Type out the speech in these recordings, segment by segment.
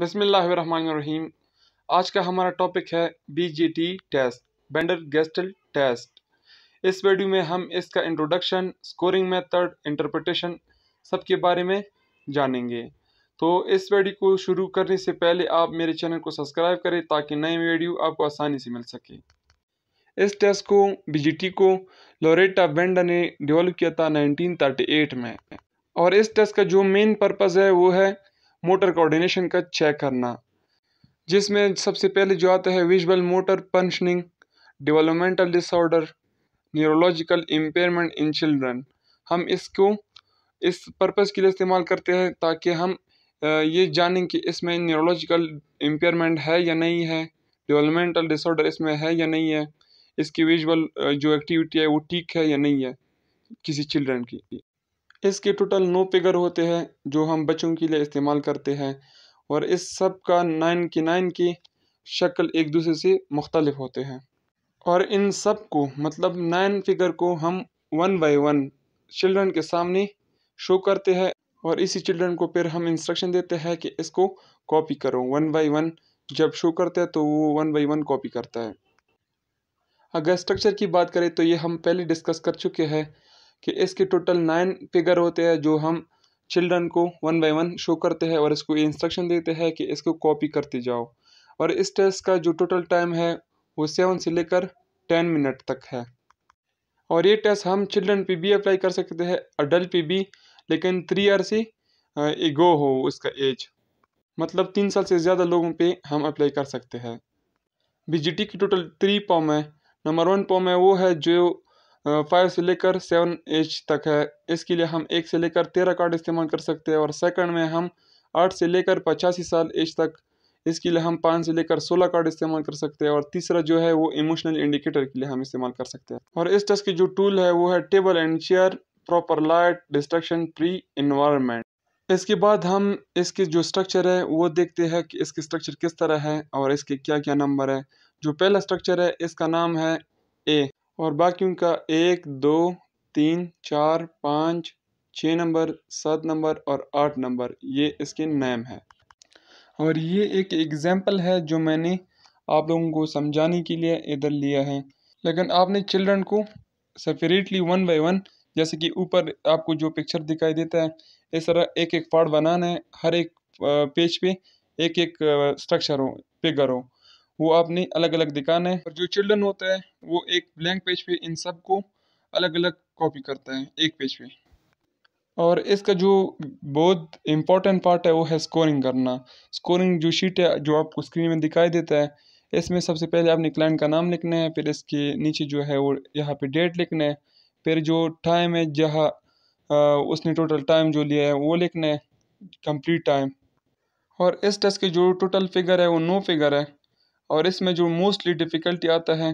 बसमीम आज का हमारा टॉपिक है BGT test Bender Gestalt test इस वीडियो में हम इसका इंट्रोडक्शन स्कोरिंग मेथड इंटरप्रिटेशन सब के बारे में जानेंगे तो इस वीडियो को शुरू करने से पहले आप मेरे चैनल को सब्सक्राइब करें ताकि नए वीडियो आपको आसानी से मिल सके इस टेस्ट को बीजीटी को लोरेटा बेंडर ने डिवेल्प किया था एट में और इस टेस्ट का जो मेन पर्पज़ है वो है मोटर कोऑर्डिनेशन का चेक करना जिसमें सबसे पहले जो आता है visual motor functioning developmental disorder neurological impairment in children हम इसको इस पर्पज़ के लिए इस्तेमाल करते हैं ताकि हम ये जानें कि इसमें न्यूरोलॉजिकल इम्पेयरमेंट है या नहीं है डेवलपमेंटल डिसऑर्डर इसमें है या नहीं है इसकी विजुअल जो एक्टिविटी है वो ठीक है या नहीं है किसी चिल्ड्रन की इसके टोटल नौ फिगर होते हैं जो हम बच्चों के लिए इस्तेमाल करते हैं और इस सब का नाइन की नाइन की शक्ल एक दूसरे से मुख्तलिफ होते हैं और इन सब को मतलब नाइन फिगर को हम वन बाय वन चिल्ड्रन के सामने शो करते हैं और इसी चिल्ड्रन को फिर हम इंस्ट्रक्शन देते हैं कि इसको कॉपी करो वन बाय वन जब शो करते हैं तो वो वन बाई वन कॉपी करता है अगर स्ट्रक्चर की बात करें तो ये हम पहले डिस्कस कर चुके हैं कि इसके टोटल नाइन फिगर होते हैं जो हम चिल्ड्रन को वन बाय वन शो करते हैं और इसको इंस्ट्रक्शन देते हैं कि इसको कॉपी करते जाओ और इस टेस्ट का जो टोटल टाइम है वो सेवन से लेकर टेन मिनट तक है और ये टेस्ट हम चिल्ड्रन पे भी अप्लाई कर सकते हैं अडल्ट पे भी लेकिन थ्री ईयर से एगो हो उसका एज मतलब तीन साल से ज़्यादा लोगों पे हम अप्लाई कर सकते हैं बीजीटी की टोटल थ्री फॉर्म है नंबर वन पॉम है वो है जो फाइव से लेकर सेवन एज तक है इसके लिए हम एक से लेकर तेरह कार्ड इस्तेमाल कर सकते हैं और सेकंड में हम आठ से लेकर पचासी साल एज तक इसके लिए हम पाँच से लेकर सोलह कार्ड इस्तेमाल कर सकते हैं और तीसरा जो है वो इमोशनल इंडिकेटर के लिए हम इस्तेमाल कर सकते हैं और इस टेस्ट की जो टूल है वो है table and chair proper light distraction free environment इसके बाद हम इसके जो स्ट्रक्चर है वो देखते हैं कि इसके स्ट्रक्चर किस तरह है और इसके क्या क्या नंबर है जो पहला स्ट्रक्चर है इसका नाम है और बाकी उनका एक दो तीन चार पाँच छः नंबर सात नंबर और आठ नंबर ये इसके नेम है और ये एक एग्ज़ाम्पल है जो मैंने आप लोगों को समझाने के लिए इधर लिया है लेकिन आपने चिल्ड्रन को सेपरेटली वन बाय वन जैसे कि ऊपर आपको जो पिक्चर दिखाई देता है इस तरह एक एक पार्ट बनाना है हर एक पेज पे एक एक स्ट्रक्चर हो फिगर हो वो अपनी अलग अलग दिखाना है और जो चिल्ड्रन होता है वो एक ब्लैंक पेज पे इन सब को अलग अलग कॉपी करता है एक पेज पे और इसका जो बहुत इम्पॉर्टेंट पार्ट है वो है स्कोरिंग करना स्कोरिंग जो शीट है जो आपको स्क्रीन में दिखाई देता है इसमें सबसे पहले आपने क्लाइंट का नाम लिखना है फिर इसके नीचे जो है वो यहाँ पे डेट लिखना है फिर जो टाइम है जहाँ उसने टोटल टाइम जो लिया है वो लिखना है कंप्लीट टाइम और इस टेस्ट की जो टोटल फिगर है वो नो फिगर है और इसमें जो मोस्टली डिफ़िकल्टी आता है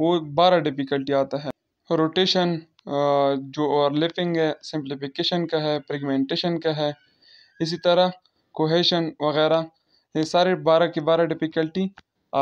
वो बारह डिफ़िकल्टी आता है रोटेशन जो और लिपिंग है सिंप्लीफिकेशन का है प्रेगमेंटेशन का है इसी तरह कोहेशन वगैरह ये सारे बारह के बारह डिफ़िकल्टी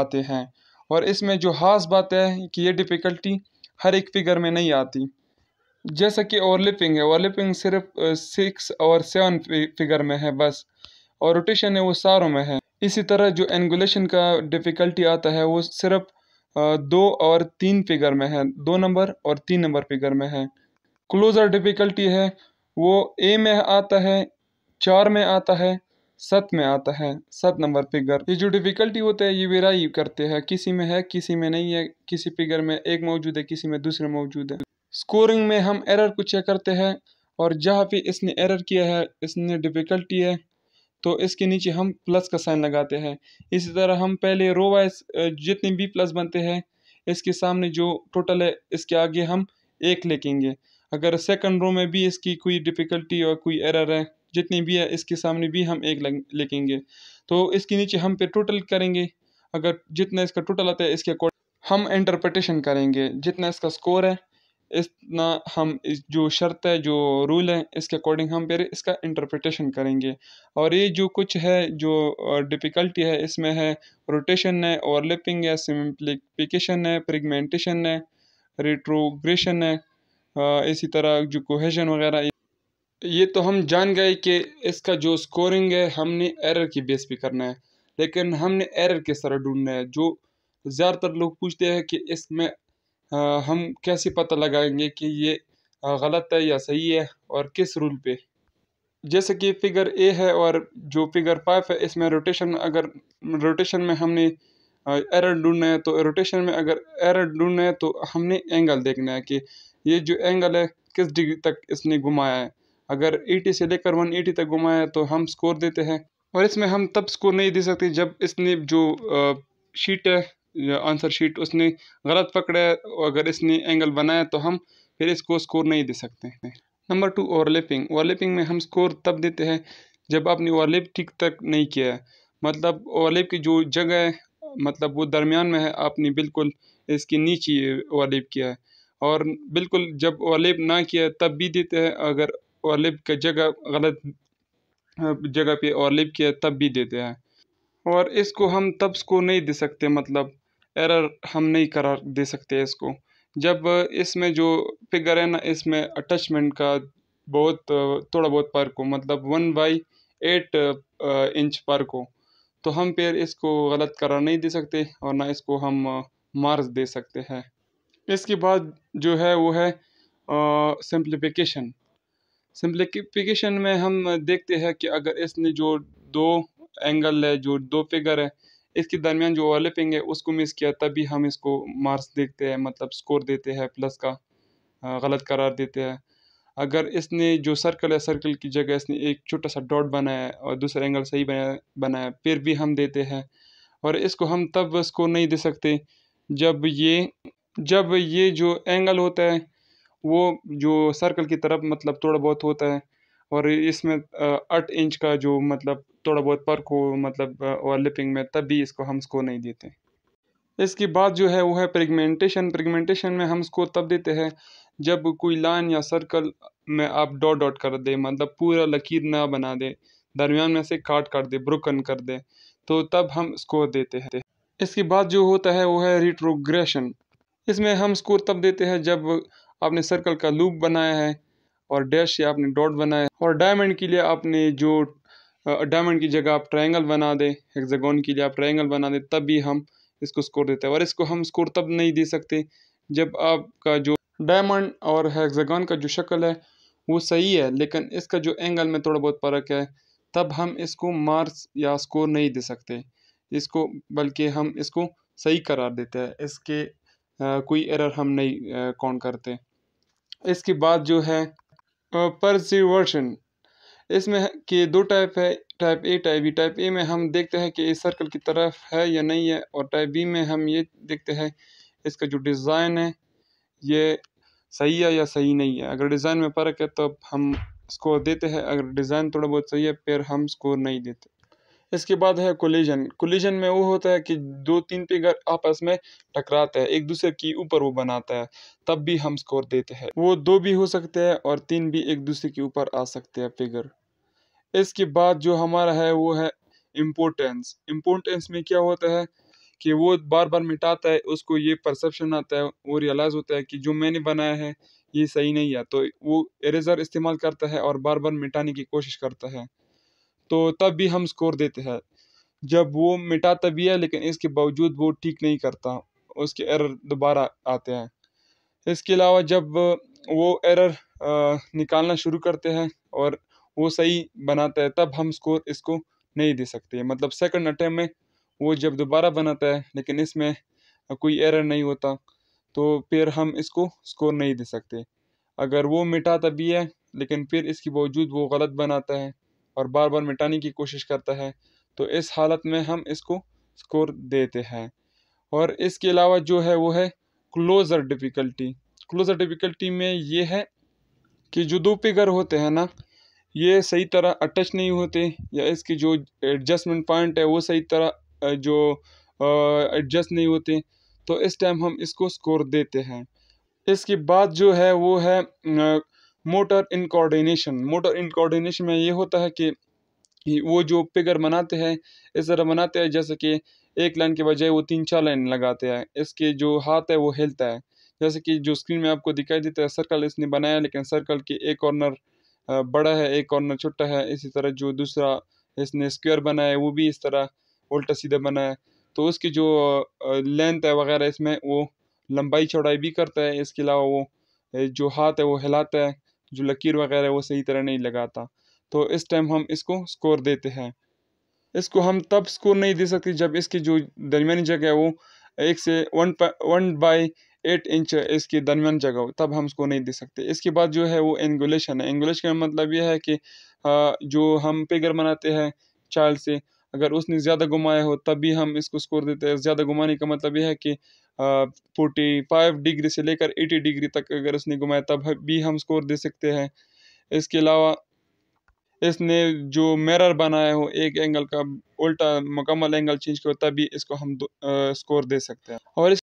आते हैं और इसमें जो ख़ास बात है कि ये डिफ़िकल्टी हर एक फिगर में नहीं आती जैसा कि ओवरलिपिंग है ओवरलिपिंग सिर्फ सिक्स और सेवन फिगर में है बस और रोटेशन है वो सारों में है इसी तरह जो एंगुलेशन का डिफ़िकल्टी आता है वो सिर्फ दो और तीन फिगर में है दो नंबर और तीन नंबर फिगर में है क्लोज़र डिफ़िकल्टी है वो ए में आता है चार में आता है सत में आता है सत नंबर फिगर ये जो डिफ़िकल्टी होता है ये वेराई करते हैं किसी में है किसी में नहीं है किसी फिगर में एक मौजूद है किसी में दूसरे मौजूद है स्कोरिंग में हम एरर को चेक करते हैं और जहाँ पे इसने एरर किया है इसने डिफ़िकल्टी है तो इसके नीचे हम प्लस का साइन लगाते हैं इसी तरह हम पहले रो वाइज जितने भी प्लस बनते हैं इसके सामने जो टोटल है इसके आगे हम एक लिखेंगे अगर सेकंड रो में भी इसकी कोई डिफ़िकल्टी और कोई एरर है जितनी भी है इसके सामने भी हम एक लिखेंगे तो इसके नीचे हम पे टोटल करेंगे अगर जितना इसका टोटल आता है इसके अकॉर्डिंग हम इंटरप्रटेशन करेंगे जितना इसका स्कोर है इतना हम इस जो शर्त है जो रूल है इसके अकॉर्डिंग हम फिर इसका इंटरप्रिटेशन करेंगे और ये जो कुछ है जो डिफ़िकल्टी है इसमें है रोटेशन है ओवरलिपिंग है सिम्प्लीफिकेशन है प्रिगमेंटेशन है रिट्रोग्रेशन है इसी तरह जो कोहेजन वगैरह ये तो हम जान गए कि इसका जो स्कोरिंग है हमने एरर की बेस पे करना है लेकिन हमने एरर किस तरह ढूंढना है जो ज़्यादातर लोग पूछते हैं कि इसमें हम कैसे पता लगाएंगे कि ये गलत है या सही है और किस रूल पे जैसे कि फिगर ए है और जो फिगर फाइव है इसमें रोटेशन अगर रोटेशन में हमने एरर ढूंढना है तो रोटेशन में अगर एरर ढूंढना है तो हमने एंगल देखना है कि ये जो एंगल है किस डिग्री तक इसने घुमाया है अगर 80 e से लेकर 180 e तक घुमाया है तो हम स्कोर देते हैं और इसमें हम तब स्कोर नहीं दे सकते जब इसने जो शीट है आंसर शीट उसने गलत पकड़ा है अगर इसने एंगल बनाया तो हम फिर इसको स्कोर नहीं दे सकते हैं नंबर टू ओवरलैपिंग ओवरलैपिंग में हम स्कोर तब देते हैं जब आपने ओवरलैप ठीक तक नहीं किया है मतलब ओवरलैप की जो जगह है मतलब वो दरमियान में है आपने बिल्कुल इसके नीचे ओवरलैप किया है और बिल्कुल जब ओवरलैप ना किया तब भी देते हैं अगर ओवरलैप का जगह गलत जगह पे ओवरलैप किया तब भी देते हैं और इसको हम तब स्कोर नहीं दे सकते मतलब एरर हम नहीं करा दे सकते इसको जब इसमें जो फिगर है ना इसमें अटैचमेंट का बहुत थोड़ा बहुत पर को मतलब वन बाई एट इंच पर को तो हम फिर इसको गलत करार नहीं दे सकते और ना इसको हम मार्स दे सकते हैं इसके बाद जो है वो है सिंप्लीफिकेशन सिंप्लीफिकेशन में हम देखते हैं कि अगर इसने जो दो एंगल है जो दो फिगर है इसके दरमियान जो ओवरलैपिंग है उसको मिस किया तभी हम इसको मार्क्स देखते हैं मतलब स्कोर देते हैं प्लस का गलत करार देते हैं अगर इसने जो सर्कल है सर्कल की जगह इसने एक छोटा सा डॉट बनाया और दूसरा एंगल सही बनाया बनाया फिर भी हम देते हैं और इसको हम तब स्कोर नहीं दे सकते जब ये जब ये जो एंगल होता है वो जो सर्कल की तरफ मतलब थोड़ा बहुत होता है और इसमें आठ इंच का जो मतलब थोड़ा बहुत पर्क हो मतलब लिपिंग में तब भी इसको हम स्कोर नहीं देते इसकी बात जो है वो है प्रेगमेंटेशन प्रेगमेंटेशन में हम स्कोर तब देते हैं जब कोई लाइन या सर्कल में आप डॉट डॉट कर दे मतलब पूरा लकीर ना बना दे दरमियान में से काट कर दे ब्रुकन कर दे तो तब हम स्कोर देते हैं इसके बाद जो होता है वो है रिट्रोग्रेशन इसमें हम स्कोर तब देते हैं जब आपने सर्कल का लूप बनाया है और डैश से आपने डॉट बनाए और डायमंड के लिए आपने जो डायमंड की जगह आप ट्रायंगल बना दें हेक्सागोन के लिए आप ट्रायंगल बना दें तब भी हम इसको स्कोर देते हैं और इसको हम स्कोर तब नहीं दे सकते जब आपका जो डायमंड और हेक्सागोन का जो शक्ल है वो सही है लेकिन इसका जो एंगल में थोड़ा बहुत फ़र्क है तब हम इसको मार्क्स या स्कोर नहीं दे सकते इसको बल्कि हम इसको सही करार देते हैं इसके आ, कोई एरर हम नहीं काउंट करते इसके बाद जो है परसिवर्शन इसमें के दो टाइप है type A type B type A में हम देखते हैं कि इस सर्कल की तरफ है या नहीं है और टाइप बी में हम ये देखते हैं इसका जो डिज़ाइन है ये सही है या सही नहीं है अगर डिज़ाइन में फ़र्क है तो हम स्कोर देते हैं अगर डिज़ाइन थोड़ा बहुत सही है फिर हम स्कोर नहीं देते इसके बाद है कोलिजन कोलिजन में वो होता है कि दो तीन फिगर आपस में टकराते हैं एक दूसरे की ऊपर वो बनाता है तब भी हम स्कोर देते हैं वो दो भी हो सकते हैं और तीन भी एक दूसरे के ऊपर आ सकते हैं फिगर इसके बाद जो हमारा है वो है इम्पोर्टेंस इम्पोर्टेंस में क्या होता है कि वो बार बार मिटाता है उसको ये परसेप्शन आता है वो रियलाइज़ होता है कि जो मैंने बनाया है ये सही नहीं है तो वो इरेजर इस्तेमाल करता है और बार बार मिटाने की कोशिश करता है तो तब भी हम स्कोर देते हैं जब वो मिटाता भी है लेकिन इसके बावजूद वो ठीक नहीं करता उसके एरर दोबारा आते हैं इसके अलावा जब वो एरर निकालना शुरू करते हैं और वो सही बनाता है तब हम स्कोर इसको नहीं दे सकते मतलब सेकंड अटैम्प में वो जब दोबारा बनाता है लेकिन इसमें कोई एरर नहीं होता तो फिर हम इसको स्कोर नहीं दे सकते अगर वो मिटाता भी है लेकिन फिर इसके बावजूद वो गलत बनाता है और बार बार मिटाने की कोशिश करता है तो इस हालत में हम इसको स्कोर देते हैं और इसके अलावा जो है वो है क्लोज़र डिफ़िकल्टी क्लोज़र डिफ़िकल्टी में ये है कि जो दो पिगर होते हैं ना ये सही तरह अटैच नहीं होते या इसके जो एडजस्टमेंट पॉइंट है वो सही तरह जो एडजस्ट नहीं होते तो इस टाइम हम इसको स्कोर देते हैं इसके बाद जो है वो है मोटर इनकोऑर्डिनेशन मोटर इनकोऑर्डिनेशन में ये होता है कि वो जो फिगर बनाते हैं इस तरह बनाते हैं जैसे कि एक लाइन के बजाय वो तीन चार लाइन लगाते हैं इसके जो हाथ है वो हिलता है जैसे कि जो स्क्रीन में आपको दिखाई देता है सर्कल इसने बनाया लेकिन सर्कल के एक कॉर्नर बड़ा है एक कॉर्नर छोटा है इसी तरह जो दूसरा इसने स्क्वायर बनाया है वो भी इस तरह उल्टा सीधा बनाया है तो उसकी जो लेंथ है वगैरह इसमें वो लंबाई चौड़ाई भी करता है इसके अलावा वो जो हाथ है वो हिलाता है जो लकीर वगैरह वो सही तरह नहीं लगाता तो इस टाइम हम इसको स्कोर देते हैं इसको हम तब स्कोर नहीं दे सकते जब इसकी जो दरमियानी जगह है वो एक से one one by eight inch इसके दरमियान जगह हो तब हम इसको नहीं दे सकते इसके बाद जो है वो एंगुलेशन है एंगुलेशन का मतलब ये है कि जो हम पेगर बनाते हैं चाल से अगर उसने ज़्यादा घुमाया हो तब भी हम इसको स्कोर देते हैं ज़्यादा घुमाने का मतलब यह है कि फोर्टी फाइव डिग्री से लेकर एटी डिग्री तक अगर उसने घुमाया तब भी हम स्कोर दे सकते हैं इसके अलावा इसने जो मिरर बनाया हो एक एंगल का उल्टा मुकम्मल एंगल चेंज किया तभी इसको हम आ, स्कोर दे सकते हैं और इस